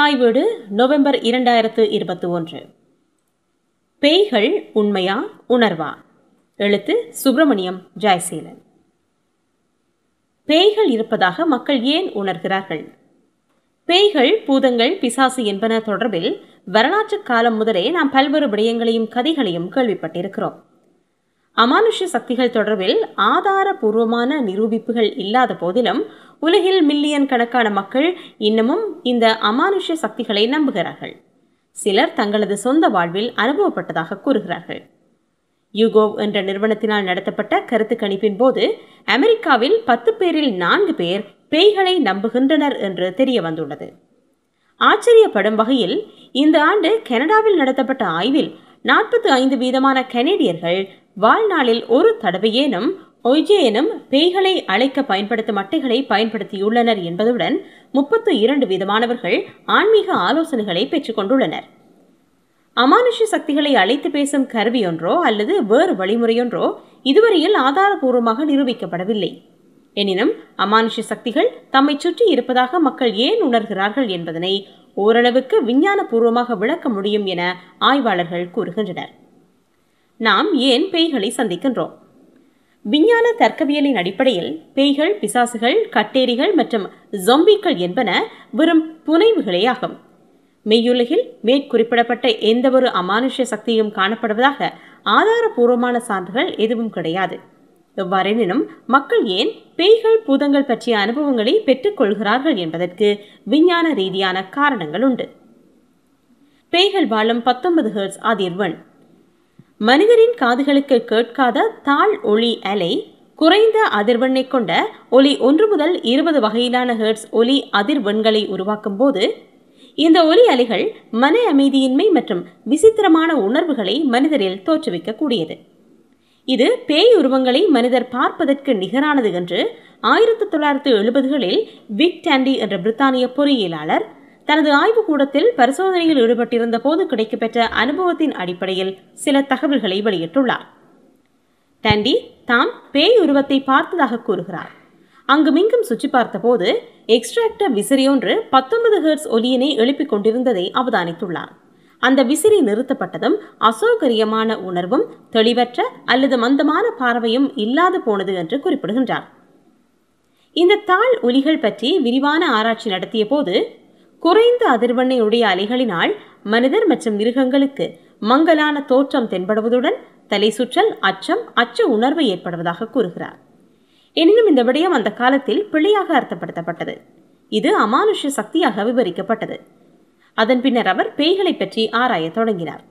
தாய் வீடு நவம்பர் இரண்டாயிரத்து இருபத்தி ஒன்று பேய்கள் உண்மையா உணர்வா எழுத்து சுப்பிரமணியம் ஜெயசீலன் பேய்கள் இருப்பதாக மக்கள் ஏன் உணர்கிறார்கள் பேய்கள் பூதங்கள் பிசாசு என்பன தொடர்பில் வரலாற்று காலம் முதலே நாம் பல்வேறு விடயங்களையும் கதைகளையும் கேள்விப்பட்டிருக்கிறோம் அமானுஷ்ய சக்திகள் தொடர்பில் ஆதாரபூர்வமான நிரூபிப்புகள் இல்லாத போதிலும் உலகில் மில்லியன் கணக்கான மக்கள் இன்னமும் இந்த அமானுஷ்ய சக்திகளை நம்புகிறார்கள் சிலர் தங்களது சொந்த வாழ்வில் அனுபவப்பட்டதாக கூறுகிறார்கள் யூகோவ் என்ற நிறுவனத்தினால் நடத்தப்பட்ட கருத்து கணிப்பின் போது அமெரிக்காவில் பத்து பேரில் நான்கு பேர் பேய்களை நம்புகின்றனர் என்று தெரிய வந்துள்ளது ஆச்சரியப்படும் வகையில் இந்த ஆண்டு கனடாவில் நடத்தப்பட்ட ஆய்வில் நாற்பத்தி ஐந்து வீதமான கனேடியர்கள் வாழ்நாளில் ஒரு தடவையேனும் ஒய்ஜேனும் பேய்களை அழைக்க பயன்படுத்தும் அட்டைகளை பயன்படுத்தியுள்ளனர் என்பதுடன் முப்பத்து இரண்டு விதமானவர்கள் ஆன்மீக ஆலோசனைகளை பெற்றுக்கொண்டுள்ளனர் அமானுஷ சக்திகளை அழைத்து பேசும் கருவியொன்றோ அல்லது வேறு வழிமுறையொன்றோ இதுவரையில் ஆதாரபூர்வமாக நிரூபிக்கப்படவில்லை எனினும் அமானுஷ சக்திகள் தம்மை சுற்றி இருப்பதாக மக்கள் ஏன் உணர்கிறார்கள் என்பதனை ஓரளவுக்கு விஞ்ஞானபூர்வமாக விளக்க முடியும் என ஆய்வாளர்கள் கூறுகின்றனர் நாம் ஏன் பேய்களை சந்திக்கின்றோம் விஞ்ஞான தர்க்கவியலின் அடிப்படையில் பேய்கள் பிசாசுகள் கட்டேரிகள் மற்றும் ஜொம்பிக்கள் என்பன வெறும் புனைவுகளே ஆகும் மெய்யுலகில் மேற்குறிப்பிடப்பட்ட எந்தவொரு அமானுஷ்ய சக்தியும் காணப்படுவதாக ஆதாரபூர்வமான சான்றுகள் எதுவும் கிடையாது எவ்வாறெனினும் மக்கள் ஏன் பேய்கள் பூதங்கள் பற்றிய அனுபவங்களை பெற்றுக்கொள்கிறார்கள் என்பதற்கு விஞ்ஞான ரீதியான காரணங்கள் உண்டு பேய்கள் வாழும் பத்தொன்பது ஹெர்ட்ஸ் அதிர்வன் மனிதரின் காதுகளுக்கு கேட்காத தாழ் ஒளி அலை குறைந்த அதிர்வெண்ணை கொண்ட ஒலி ஒன்று முதல் இருபது வகையிலான ஹெர்ட்ஸ் ஒலி அதிர்வெண்களை உருவாக்கும் போது இந்த ஒலி அலைகள் மன அமைதியின்மை மற்றும் விசித்திரமான உணர்வுகளை மனிதரில் தோற்றுவிக்கக்கூடியது இது பேய் உருவங்களை மனிதர் பார்ப்பதற்கு நிகரானது என்று ஆயிரத்தி தொள்ளாயிரத்தி எழுபதுகளில் விக் டாண்டி என்ற பிரித்தானிய பொறியியலாளர் தனது கூடத்தில் பரிசோதனையில் ஈடுபட்டிருந்த போது கிடைக்கப்பெற்ற அனுபவத்தின் அடிப்படையில் சில தகவல்களை வெளியிட்டுள்ளார் தண்டி தாம் பேய் உருவத்தை பார்த்ததாக கூறுகிறார் அங்குமிங்கும் சுற்றி பார்த்தபோது எக்ஸ்ட்ராக்டர் விசிறியொன்று பத்தொன்பது ஹெர்ட்ஸ் ஒலியினை எழுப்பிக் கொண்டிருந்ததை அவதானித்துள்ளார் அந்த விசிறி நிறுத்தப்பட்டதும் அசௌகரியமான உணர்வும் தெளிவற்ற அல்லது மந்தமான பார்வையும் இல்லாது போனது என்று குறிப்பிடுகின்றார் இந்த தாள் ஒலிகள் பற்றி விரிவான ஆராய்ச்சி நடத்திய போது குறைந்த அதிர்வெண்ணை உடைய அலைகளினால் மனிதர் மற்றும் மிருகங்களுக்கு மங்கலான தோற்றம் தென்படுவதுடன் தலை சுற்றல் அச்சம் அச்ச உணர்வு ஏற்படுவதாக கூறுகிறார் எனினும் இந்த விடயம் அந்த காலத்தில் பிள்ளையாக அர்த்தப்படுத்தப்பட்டது இது அமானுஷ்ய சக்தியாக விவரிக்கப்பட்டது அதன் பின்னர் அவர் பேய்களை பற்றி ஆராய தொடங்கினார்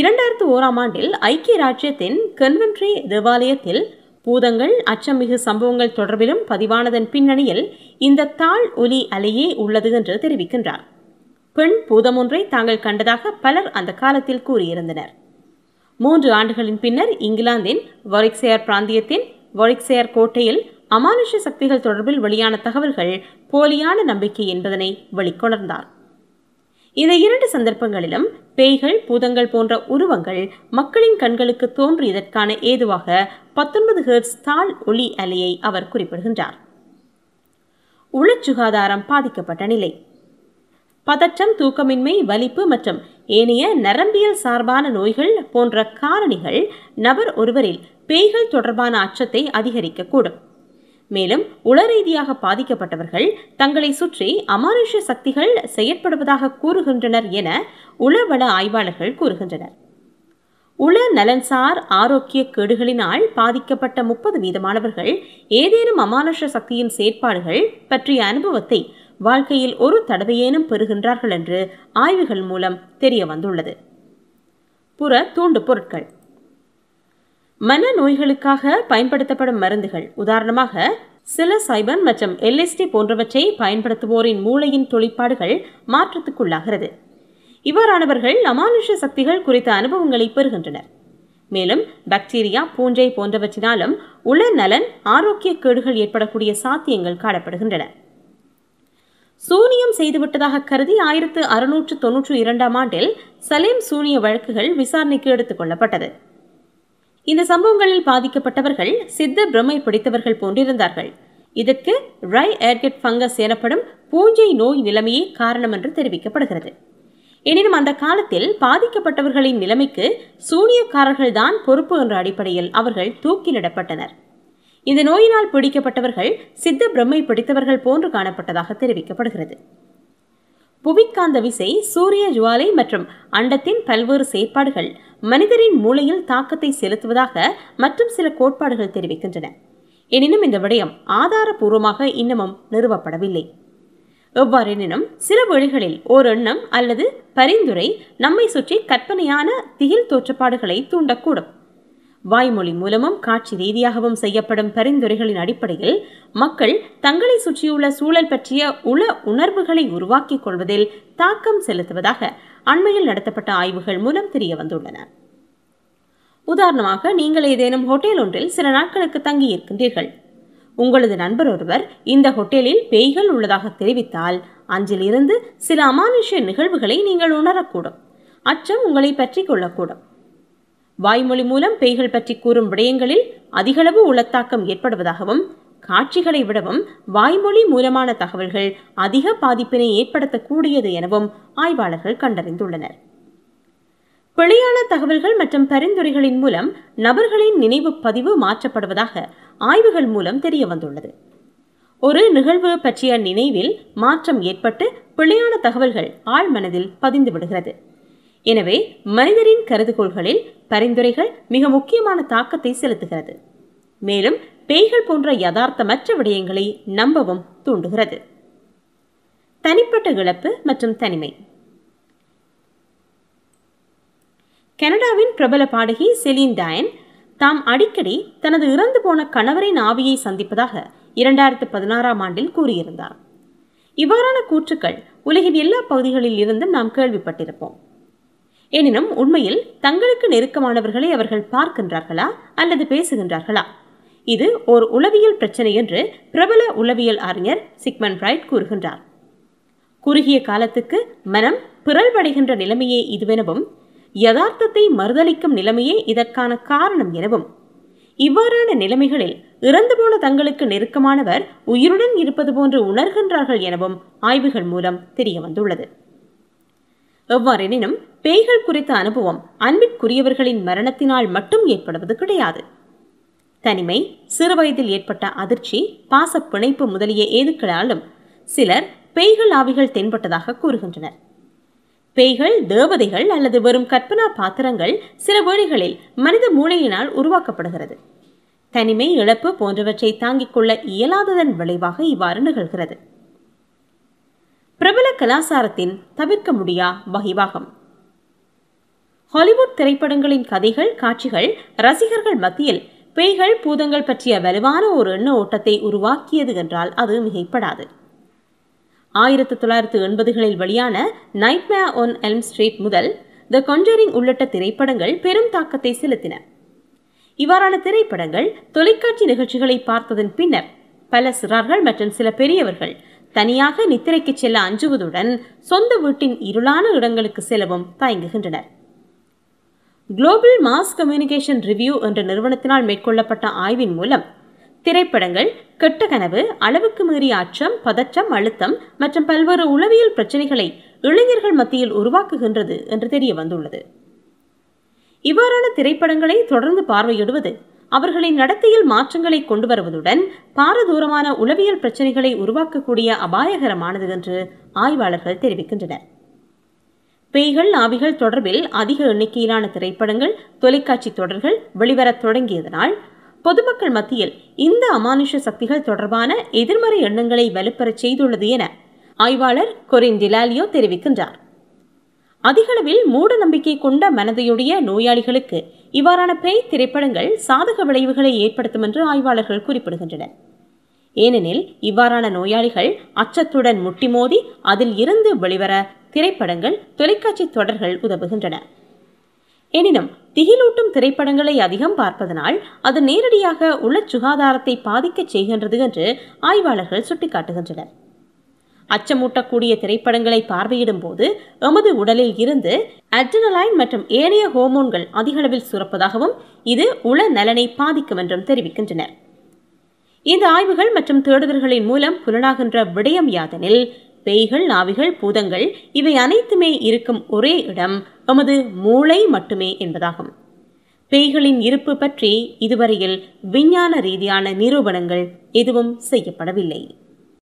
இரண்டாயிரத்து ஓராம் ஆண்டில் ஐக்கிய ராஜ்யத்தின் கன்வென்ட்ரி தேவாலயத்தில் பூதங்கள் அச்சமிகு சம்பவங்கள் தொடர்பிலும் பதிவானதன் பின்னணியில் இந்த தாழ் ஒலி அலையே உள்ளது என்று தெரிவிக்கின்றார் பெண் பூதமொன்றை தாங்கள் கண்டதாக பலர் அந்த காலத்தில் கூறியிருந்தனர் மூன்று ஆண்டுகளின் பின்னர் இங்கிலாந்தின் வொரிக்சேயர் பிராந்தியத்தின் வொரிக்சேயர் கோட்டையில் அமானுஷ சக்திகள் தொடர்பில் வெளியான தகவல்கள் போலியான நம்பிக்கை என்பதனை வெளிக்கொணர்ந்தார் இந்த இரண்டு சந்தர்ப்பங்களிலும் பேய்கள் பூதங்கள் போன்ற உருவங்கள் மக்களின் கண்களுக்கு தோன்றியதற்கான ஏதுவாக பத்தொன்பது ஹெர்ட்ஸ் தாழ் ஒளி அலையை அவர் குறிப்பிடுகின்றார் உளச்சுகாதாரம் பாதிக்கப்பட்ட நிலை பதற்றம் தூக்கமின்மை வலிப்பு மற்றும் ஏனைய நரம்பியல் சார்பான நோய்கள் போன்ற காரணிகள் நபர் ஒருவரில் பேய்கள் தொடர்பான அச்சத்தை அதிகரிக்கக்கூடும் மேலும் உளரீதியாக பாதிக்கப்பட்டவர்கள் தங்களை சுற்றி அமானுஷ சக்திகள் செயற்படுவதாக கூறுகின்றனர் என உளவள ஆய்வாளர்கள் கூறுகின்றனர் உள நலன்சார் ஆரோக்கிய கேடுகளினால் பாதிக்கப்பட்ட முப்பது வீதமானவர்கள் ஏதேனும் அமானுஷ சக்தியின் செயற்பாடுகள் பற்றிய அனுபவத்தை வாழ்க்கையில் ஒரு தடவையேனும் பெறுகின்றார்கள் என்று ஆய்வுகள் மூலம் தெரிய வந்துள்ளது புற தூண்டு பொருட்கள் மன நோய்களுக்காக பயன்படுத்தப்படும் மருந்துகள் உதாரணமாக சில சைபன் மற்றும் எல்எஸ்டி போன்றவற்றை பயன்படுத்துவோரின் மூளையின் தொழிற்பாடுகள் மாற்றத்துக்குள்ளாகிறது இவ்வாறானவர்கள் அமானுஷ சக்திகள் குறித்த அனுபவங்களை பெறுகின்றனர் மேலும் பாக்டீரியா பூஞ்சை போன்றவற்றினாலும் உள நலன் ஆரோக்கிய கேடுகள் ஏற்படக்கூடிய சாத்தியங்கள் காணப்படுகின்றன சூனியம் செய்துவிட்டதாக கருதி ஆயிரத்து அறுநூற்று தொன்னூற்று இரண்டாம் ஆண்டில் சலீம் சூனிய வழக்குகள் விசாரணைக்கு எடுத்துக் கொள்ளப்பட்டது இந்த சம்பவங்களில் பாதிக்கப்பட்டவர்கள் சித்த பிரமை பிடித்தவர்கள் போன்றிருந்தார்கள் இதற்கு ரை ஏர்கெட் ஃபங்கஸ் எனப்படும் பூஞ்சை நோய் நிலைமையே காரணம் என்று தெரிவிக்கப்படுகிறது எனினும் அந்த காலத்தில் பாதிக்கப்பட்டவர்களின் நிலைமைக்கு சூனியக்காரர்கள் தான் பொறுப்பு என்ற அடிப்படையில் அவர்கள் தூக்கிலிடப்பட்டனர் இந்த நோயினால் பிடிக்கப்பட்டவர்கள் சித்த பிரம்மை பிடித்தவர்கள் போன்று காணப்பட்டதாக தெரிவிக்கப்படுகிறது புவிக்காந்த விசை சூரிய ஜுவாலை மற்றும் அண்டத்தின் பல்வேறு செயற்பாடுகள் மனிதரின் மூளையில் தாக்கத்தை செலுத்துவதாக மற்றும் சில கோட்பாடுகள் தெரிவிக்கின்றன எனினும் இந்த விடயம் ஆதாரபூர்வமாக இன்னமும் நிறுவப்படவில்லை எவ்வாறெனினும் சில வழிகளில் ஓர் எண்ணம் அல்லது பரிந்துரை நம்மை சுற்றி கற்பனையான திகில் தோற்றப்பாடுகளை தூண்டக்கூடும் வாய்மொழி மூலமும் காட்சி ரீதியாகவும் செய்யப்படும் பரிந்துரைகளின் அடிப்படையில் மக்கள் தங்களை சுற்றியுள்ள சூழல் பற்றிய உள உணர்வுகளை உருவாக்கிக் கொள்வதில் தாக்கம் செலுத்துவதாக அண்மையில் நடத்தப்பட்ட ஆய்வுகள் மூலம் தெரிய வந்துள்ளன உதாரணமாக நீங்கள் ஏதேனும் ஹோட்டல் ஒன்றில் சில நாட்களுக்கு தங்கி உங்களது நண்பர் ஒருவர் இந்த ஹோட்டலில் பேய்கள் உள்ளதாக தெரிவித்தால் அஞ்சிலிருந்து சில அமானுஷ்ய நிகழ்வுகளை நீங்கள் உணரக்கூடும் அச்சம் உங்களை பற்றி கொள்ளக்கூடும் வாய்மொழி மூலம் பேய்கள் பற்றி கூறும் விடயங்களில் அதிகளவு உளத்தாக்கம் ஏற்படுவதாகவும் காட்சிகளை விடவும் வாய்மொழி மூலமான தகவல்கள் அதிக பாதிப்பினை ஏற்படுத்தக்கூடியது எனவும் ஆய்வாளர்கள் கண்டறிந்துள்ளனர் பிழையான தகவல்கள் மற்றும் பரிந்துரைகளின் மூலம் நபர்களின் நினைவு பதிவு மாற்றப்படுவதாக ஆய்வுகள் மூலம் தெரிய வந்துள்ளது ஒரு நிகழ்வு பற்றிய நினைவில் மாற்றம் ஏற்பட்டு பிழையான தகவல்கள் ஆழ்மனதில் பதிந்து விடுகிறது எனவே மனிதரின் கருதுகோள்களில் பரிந்துரைகள் மிக முக்கியமான தாக்கத்தை செலுத்துகிறது மேலும் பேய்கள் போன்ற யதார்த்தமற்ற விடயங்களை நம்பவும் தூண்டுகிறது தனிப்பட்ட இழப்பு மற்றும் தனிமை கனடாவின் பிரபல பாடகி செலின் டயன் தாம் அடிக்கடி தனது இறந்து போன கணவரின் ஆவியை சந்திப்பதாக இரண்டாயிரத்து பதினாறாம் ஆண்டில் கூறியிருந்தார் இவ்வாறான கூற்றுக்கள் உலகின் எல்லா பகுதிகளில் இருந்தும் நாம் கேள்விப்பட்டிருப்போம் எனினும் உண்மையில் தங்களுக்கு நெருக்கமானவர்களை அவர்கள் பார்க்கின்றார்களா அல்லது பேசுகின்றார்களா இது ஓர் உளவியல் பிரச்சனை என்று பிரபல உளவியல் அறிஞர் சிக்மன் பிரைட் கூறுகின்றார் குறுகிய காலத்துக்கு மனம் பிறழ்வடைகின்ற நிலைமையே இதுவெனவும் யதார்த்தத்தை மறுதளிக்கும் நிலைமையே இதற்கான காரணம் எனவும் இவ்வாறான நிலைமைகளில் இறந்து போன தங்களுக்கு நெருக்கமானவர் உயிருடன் இருப்பது போன்று உணர்கின்றார்கள் எனவும் ஆய்வுகள் மூலம் தெரிய வந்துள்ளது எவ்வாறெனினும் பேய்கள் குறித்த அனுபவம் அன்பிற்குரியவர்களின் மரணத்தினால் மட்டும் ஏற்படுவது கிடையாது தனிமை சிறுவயதில் ஏற்பட்ட அதிர்ச்சி பாச பிணைப்பு முதலிய ஏதுக்களாலும் சிலர் பேய்கள் ஆவிகள் தென்பட்டதாக கூறுகின்றனர் பேய்கள் தேவதைகள் அல்லது வெறும் கற்பனா பாத்திரங்கள் சில வேளைகளில் மனித மூளையினால் உருவாக்கப்படுகிறது தனிமை இழப்பு போன்றவற்றை தாங்கிக் கொள்ள இயலாததன் விளைவாக இவ்வாறு நிகழ்கிறது பிரபல கலாசாரத்தின் தவிர்க்க முடியா வகிவாகம் ஹாலிவுட் திரைப்படங்களின் கதைகள் காட்சிகள் ரசிகர்கள் மத்தியில் பேய்கள் பூதங்கள் பற்றிய வலுவான ஒரு எண்ண ஓட்டத்தை உருவாக்கியது என்றால் அது மிகைப்படாது ஆயிரத்தி தொள்ளாயிரத்து எண்பதுகளில் வெளியான நைட்மே ஒன் எல்ம் ஸ்ட்ரீட் முதல் த கஞ்சரிங் உள்ளிட்ட திரைப்படங்கள் பெரும் தாக்கத்தை செலுத்தின இவ்வாறான திரைப்படங்கள் தொலைக்காட்சி நிகழ்ச்சிகளை பார்த்ததன் பின்னர் பல சிறார்கள் மற்றும் சில பெரியவர்கள் தனியாக நித்திரைக்கு செல்ல அஞ்சுவதுடன் சொந்த வீட்டின் இருளான இடங்களுக்கு செல்லவும் தயங்குகின்றனர் குளோபல் மாஸ் கம்யூனிகேஷன் ரிவ்யூ என்ற நிறுவனத்தினால் மேற்கொள்ளப்பட்ட ஆய்வின் மூலம் திரைப்படங்கள் கெட்ட கனவு அளவுக்கு மீறிய அச்சம் பதற்றம் அழுத்தம் மற்றும் பல்வேறு உளவியல் பிரச்சனைகளை இளைஞர்கள் மத்தியில் உருவாக்குகின்றது என்று தெரிய வந்துள்ளது இவ்வாறான திரைப்படங்களை தொடர்ந்து பார்வையிடுவது அவர்களின் நடத்தையில் மாற்றங்களை கொண்டு வருவதுடன் பாரதூரமான உளவியல் பிரச்சனைகளை உருவாக்கக்கூடிய அபாயகரமானது என்று ஆய்வாளர்கள் தெரிவிக்கின்றனர் பேய்கள் ஆவிகள் தொடர்பில் அதிக எண்ணிக்கையிலான திரைப்படங்கள் தொலைக்காட்சி தொடர்கள் வெளிவரத் தொடங்கியதனால் பொதுமக்கள் மத்தியில் இந்த அமானுஷ சக்திகள் தொடர்பான எதிர்மறை எண்ணங்களை வலுப்பெறச் செய்துள்ளது என ஆய்வாளர் கொரின் டிலாலியோ தெரிவிக்கின்றார் அதிகளவில் மூட நம்பிக்கை கொண்ட மனதையுடைய நோயாளிகளுக்கு இவ்வாறான பேய் திரைப்படங்கள் சாதக விளைவுகளை ஏற்படுத்தும் என்று ஆய்வாளர்கள் குறிப்பிடுகின்றனர் ஏனெனில் இவ்வாறான நோயாளிகள் அச்சத்துடன் முட்டி மோதி அதில் இருந்து வெளிவர திரைப்படங்கள் தொலைக்காட்சி தொடர்கள் உதவுகின்றன எனினும் திகிலூட்டும் திரைப்படங்களை அதிகம் பார்ப்பதனால் அது நேரடியாக உள்ள சுகாதாரத்தை பாதிக்கச் செய்கின்றது என்று ஆய்வாளர்கள் சுட்டிக்காட்டுகின்றனர் அச்சமூட்டக்கூடிய திரைப்படங்களை பார்வையிடும் போது எமது உடலில் இருந்து அட்ரனலைன் மற்றும் ஏனைய ஹோமோன்கள் அதிகளவில் சுரப்பதாகவும் இது உள நலனை பாதிக்கும் என்றும் தெரிவிக்கின்றனர் இந்த ஆய்வுகள் மற்றும் தேடுதல்களின் மூலம் புலனாகின்ற விடயம் யாதெனில் பேய்கள் நாவிகள் பூதங்கள் இவை அனைத்துமே இருக்கும் ஒரே இடம் நமது மூளை மட்டுமே என்பதாகும் பேய்களின் இருப்பு பற்றி இதுவரையில் விஞ்ஞான ரீதியான நிரூபணங்கள் எதுவும் செய்யப்படவில்லை